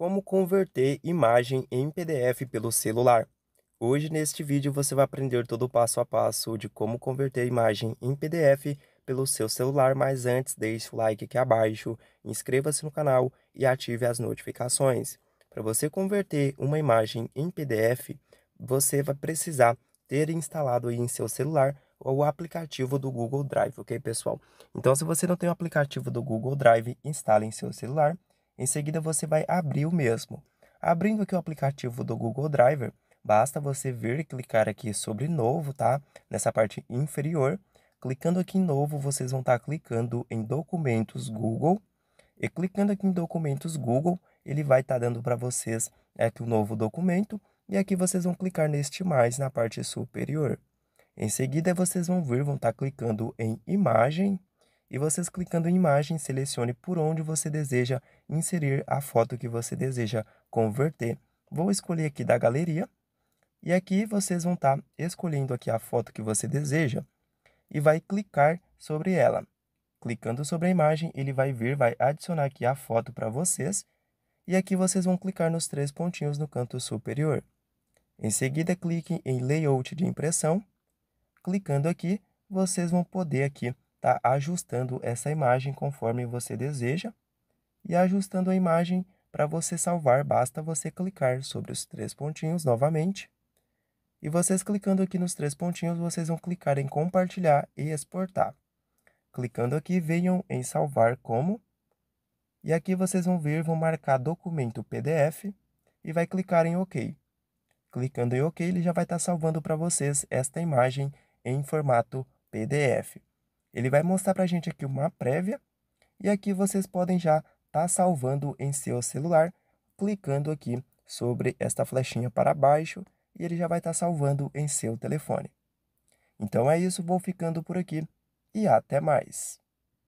Como converter imagem em PDF pelo celular. Hoje neste vídeo você vai aprender todo o passo a passo de como converter imagem em PDF pelo seu celular, mas antes deixe o like aqui abaixo, inscreva-se no canal e ative as notificações. Para você converter uma imagem em PDF, você vai precisar ter instalado aí em seu celular o aplicativo do Google Drive, ok pessoal? Então se você não tem o aplicativo do Google Drive, instale em seu celular em seguida, você vai abrir o mesmo. Abrindo aqui o aplicativo do Google Drive, basta você vir e clicar aqui sobre Novo, tá? Nessa parte inferior. Clicando aqui em Novo, vocês vão estar tá clicando em Documentos Google. E clicando aqui em Documentos Google, ele vai estar tá dando para vocês aqui o um novo documento. E aqui vocês vão clicar neste mais na parte superior. Em seguida, vocês vão vir, vão estar tá clicando em Imagem e vocês clicando em imagem, selecione por onde você deseja inserir a foto que você deseja converter. Vou escolher aqui da galeria e aqui vocês vão estar tá escolhendo aqui a foto que você deseja e vai clicar sobre ela. Clicando sobre a imagem, ele vai vir, vai adicionar aqui a foto para vocês e aqui vocês vão clicar nos três pontinhos no canto superior. Em seguida, clique em Layout de impressão. Clicando aqui, vocês vão poder aqui está ajustando essa imagem conforme você deseja. E ajustando a imagem para você salvar, basta você clicar sobre os três pontinhos novamente. E vocês clicando aqui nos três pontinhos, vocês vão clicar em compartilhar e exportar. Clicando aqui, venham em salvar como. E aqui vocês vão ver, vão marcar documento PDF e vai clicar em OK. Clicando em OK, ele já vai estar tá salvando para vocês esta imagem em formato PDF. Ele vai mostrar para a gente aqui uma prévia e aqui vocês podem já estar tá salvando em seu celular, clicando aqui sobre esta flechinha para baixo e ele já vai estar tá salvando em seu telefone. Então é isso, vou ficando por aqui e até mais.